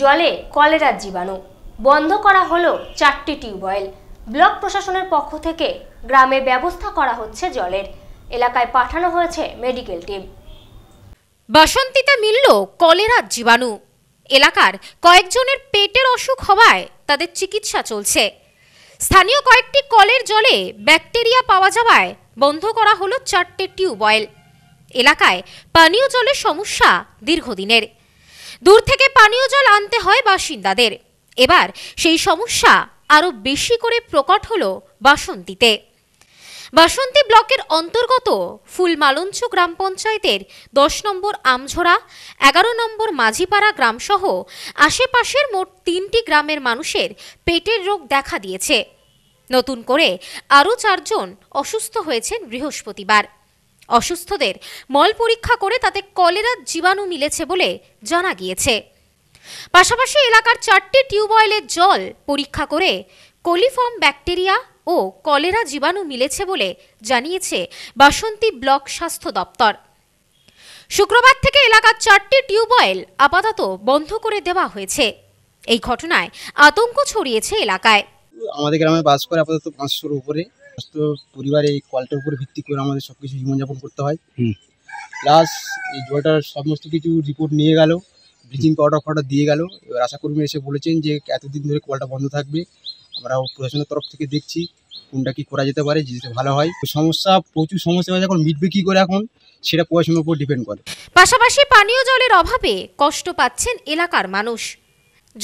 জলে কলেরার জীবাণু বন্ধ করা হলো চারটি টিউবওয়েল ব্লক প্রশাসনের পক্ষ থেকে গ্রামে ব্যবস্থা করা হচ্ছে জলের এলাকায় পাঠানো হয়েছে মেডিকেল টিম বাসন্তীতে মিলল কলেরার জীবাণু এলাকার কয়েকজনের পেটের অসুখ হওয়ায় তাদের চিকিৎসা চলছে স্থানীয় কয়েকটি কলের জলে ব্যাকটেরিয়া পাওয়া যাওয়ায় বন্ধ করা হলো চারটে টিউবওয়েল এলাকায় পানীয় জলের সমস্যা দীর্ঘদিনের দূর থেকে পানীয় জল আনতে হয় বাসিন্দাদের এবার সেই সমস্যা আরও বেশি করে প্রকট হল বাসন্তীতে বাসন্তী ব্লকের অন্তর্গত ফুলমালঞ্চ গ্রাম পঞ্চায়েতের দশ নম্বর আমঝোড়া এগারো নম্বর মাঝিপাড়া গ্রামসহ আশেপাশের মোট তিনটি গ্রামের মানুষের পেটের রোগ দেখা দিয়েছে নতুন করে আরও চারজন অসুস্থ হয়েছেন বৃহস্পতিবার অসুস্থদের মল পরীক্ষা করে তাতে কলেরার জীবাণু মিলেছে বলে জানা গিয়েছে পাশাপাশি এলাকার চারটি টিউবওয়েলের জল পরীক্ষা করে কলিফর্ম ব্যাকটেরিয়া ও কলেরা জীবাণু মিলেছে বলে জানিয়েছে বাসন্তী ব্লক স্বাস্থ্য দপ্তর শুক্রবার থেকে এলাকার চারটি টিউবওয়েল আপাতত বন্ধ করে দেওয়া হয়েছে এই ঘটনায় আতঙ্ক ছড়িয়েছে এলাকায় আমাদের গ্রামে বাস করে আপাতত পাঁচশোর উপরে পরিবারে এই কলটার উপর ভিত্তি করে আমাদের সব কিছু জীবনযাপন করতে হয় প্লাস এই জলটার সমস্ত কিছু রিপোর্ট নিয়ে গেল ব্লিচিং পাউডার ফাউডার দিয়ে গেল এবার আশাকর্মী এসে বলেছেন যে এতদিন ধরে কলটা বন্ধ থাকবে আমরা প্রশাসনের তরফ থেকে দেখছি কোনটা কি করা যেতে পারে যেতে ভালো হয় সমস্যা প্রচুর সমস্যা হয়েছে এখন মিটবে কি করে এখন সেটা পড়াশোনার উপর ডিপেন্ড করে পাশাপাশি পানীয় জলের অভাবে কষ্ট পাচ্ছেন এলাকার মানুষ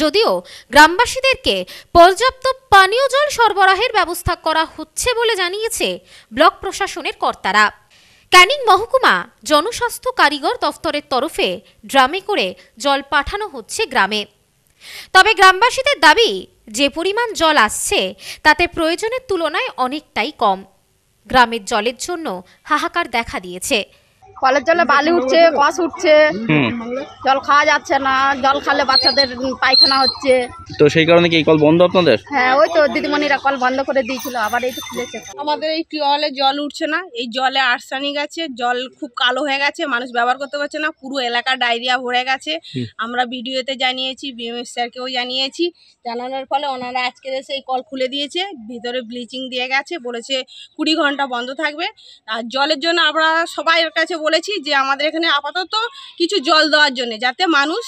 যদিও গ্রামবাসীদেরকে পর্যাপ্ত পানীয় জল সরবরাহের ব্যবস্থা করা হচ্ছে বলে জানিয়েছে ব্লক প্রশাসনের কর্তারা ক্যানিং মহকুমা জনস্বাস্থ্য কারিগর দফতরের তরফে ড্রামে করে জল পাঠানো হচ্ছে গ্রামে তবে গ্রামবাসীদের দাবি যে পরিমাণ জল আসছে তাতে প্রয়োজনের তুলনায় অনেকটাই কম গ্রামের জলের জন্য হাহাকার দেখা দিয়েছে কলের জলে বালি উঠছে কষ উঠছে জল খাওয়া যাচ্ছে না জল খালে বাচ্চাদের পায়খানা হচ্ছে তো সেই কারণে কি কল বন্ধ আপনাদের হ্যাঁ ওই তো দিদিমণিরা কল বন্ধ করে দিয়েছিল আবার এই তো খুলেছে আমাদের এই টিউবওয়েলে জল উঠছে না এই জলে আর্সানি গেছে জল খুব কালো হয়ে গেছে মানুষ ব্যবহার করতে পারছে না পুরো এলাকা ডায়রিয়া ভরে গেছে আমরা ভিডিওতে জানিয়েছি বিএমএস স্যারকেও জানিয়েছি জানানোর ফলে ওনারা আজকে এসে এই কল খুলে দিয়েছে ভিতরে ব্লিচিং দিয়ে গেছে বলেছে কুড়ি ঘন্টা বন্ধ থাকবে আর জলের জন্য আমরা সবাই কাছে বলে বলেছি যে আমাদের এখানে আপাতত কিছু জল দেওয়ার জন্য যাতে মানুষ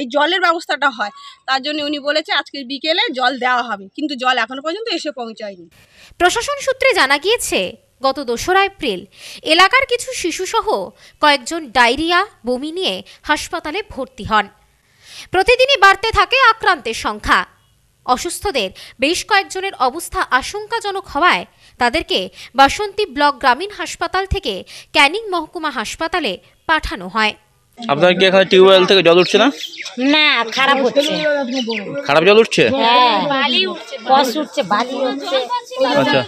এই জলের ব্যবস্থাটা হয় তার জন্য উনি বলেছে আজকে বিকেলে জল দেওয়া হবে কিন্তু জল এখনো পর্যন্ত এসে পৌঁছায়নি প্রশাসন সূত্রে জানা গিয়েছে গত দোসরা এপ্রিল এলাকার কিছু শিশুসহ কয়েকজন ডায়রিয়া বমি নিয়ে হাসপাতালে ভর্তি হন প্রতিদিনই বাড়তে থাকে আক্রান্তের সংখ্যা অসুস্থদের বেশ কয়েকজনের অবস্থা আশঙ্কাজনক হওয়ায় তাদেরকে বাসন্তী ব্লক গ্রামীণ হাসপাতাল থেকে ক্যানিং মহকুমা হাসপাতালে পাঠানো হয় আপনার কি এখানে টিউবওয়েল থেকে জল উঠছে না না খারাপ হচ্ছে খারাপ জল উঠছে হ্যাঁ আচ্ছা।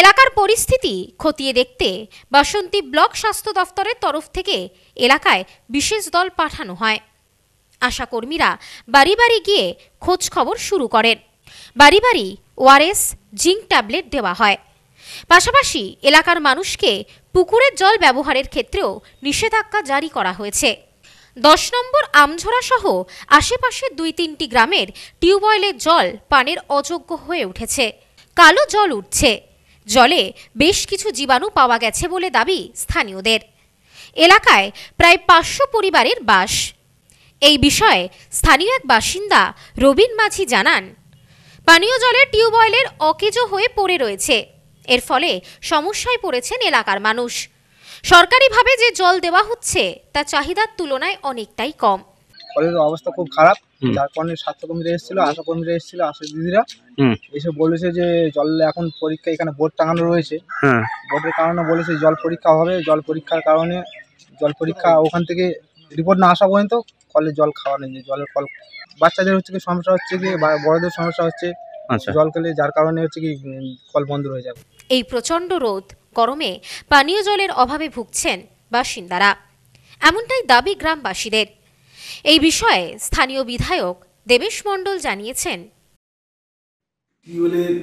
এলাকার পরিস্থিতি খতিয়ে দেখতে বাসন্তী ব্লক স্বাস্থ্য দফতরের তরফ থেকে এলাকায় বিশেষ দল পাঠানো হয় আশাকর্মীরা বাড়ি বাড়ি গিয়ে খোঁজ খবর শুরু করেন বাড়ি বাড়ি ওয়ারেস জিঙ্ক ট্যাবলেট দেওয়া হয় পাশাপাশি এলাকার মানুষকে পুকুরের জল ব্যবহারের ক্ষেত্রেও নিষেধাজ্ঞা জারি করা হয়েছে দশ নম্বর আমঝোড়া সহ আশেপাশের দুই তিনটি গ্রামের টিউবওয়েলের জল পানের অযোগ্য হয়ে উঠেছে কালো জল উঠছে জলে বেশ কিছু জীবাণু পাওয়া গেছে বলে দাবি স্থানীয়দের এলাকায় প্রায় পাঁচশো পরিবারের বাস এই বিষয়ে স্থানীয় এক বাসিন্দা রবিন মাঝি জানান পানীয় জলের টিউবওয়েলের অকেজো হয়ে পড়ে রয়েছে এর ফলে সমস্যায় পড়েছেন এলাকার মানুষ সরকারিভাবে যে জল দেওয়া হচ্ছে তা চাহিদার তুলনায় অনেকটাই কম কলেজের অবস্থা খুব খারাপ যার কারণে স্বাস্থ্যকর্মীরা এসেছিল আশাকর্মীরা এসেছিল আশা দিদিরা এসে বলেছে যে জল এখন পরীক্ষা এখানে বোর্ড টাঙানো রয়েছে হ্যাঁ। বোর্ডের কারণে বলেছে জল পরীক্ষা হবে জল পরীক্ষার কারণে জল পরীক্ষা ওখান থেকে রিপোর্ট না আসা পর্যন্ত কলে জল খাওয়ানো যে জলের কল বাচ্চাদের হচ্ছে কি সমস্যা হচ্ছে কি বড়দের সমস্যা হচ্ছে আচ্ছা। জল খেলে যার কারণে হচ্ছে কি কল বন্ধ হয়ে যাবে এই প্রচণ্ড রোদ গরমে পানীয় জলের অভাবে ভুগছেন বাসিন্দারা এমনটাই দাবি গ্রামবাসীদের এই বিষয়ে স্থানীয় বিধায়ক দেবেশ মণ্ডল জানিয়েছেন টিউবওয়েলের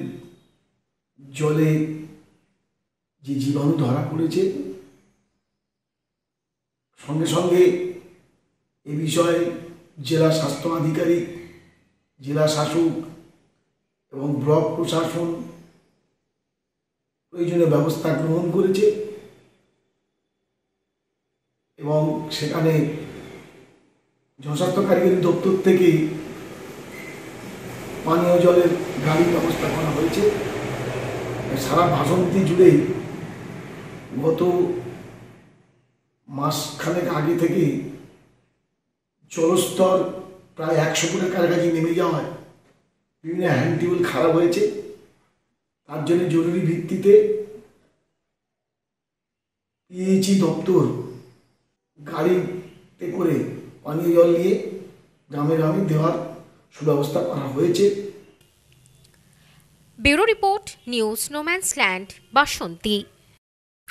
জলে যে জীবাণু ধরা পড়েছে সঙ্গে সঙ্গে এ বিষয়ে জেলা স্বাস্থ্য আধিকারিক জেলা শাসক এবং ব্লক প্রশাসন প্রয়োজনীয় ব্যবস্থা গ্রহণ করেছে এবং সেখানে জনস্বাস্থ্য কারিগরি দপ্তর থেকে পানীয় জলের গাড়ির ব্যবস্থা করা হয়েছে সারা ভাসন্তী জুড়ে গত মাসখানেক আগে থেকে জলস্তর প্রায় একশো ফুটের কাছাকাছি নেমে যাওয়ায় বিভিন্ন হ্যান্ড টিউবওয়েল খারাপ হয়েছে তার জন্য জরুরি ভিত্তিতে পিএইচি e দপ্তর গাড়িতে করে পানীয় জল নিয়ে গ্রামে গ্রামে দেওয়ার সুব্যবস্থা করা হয়েছে bureau report news no man's land বাসন্তী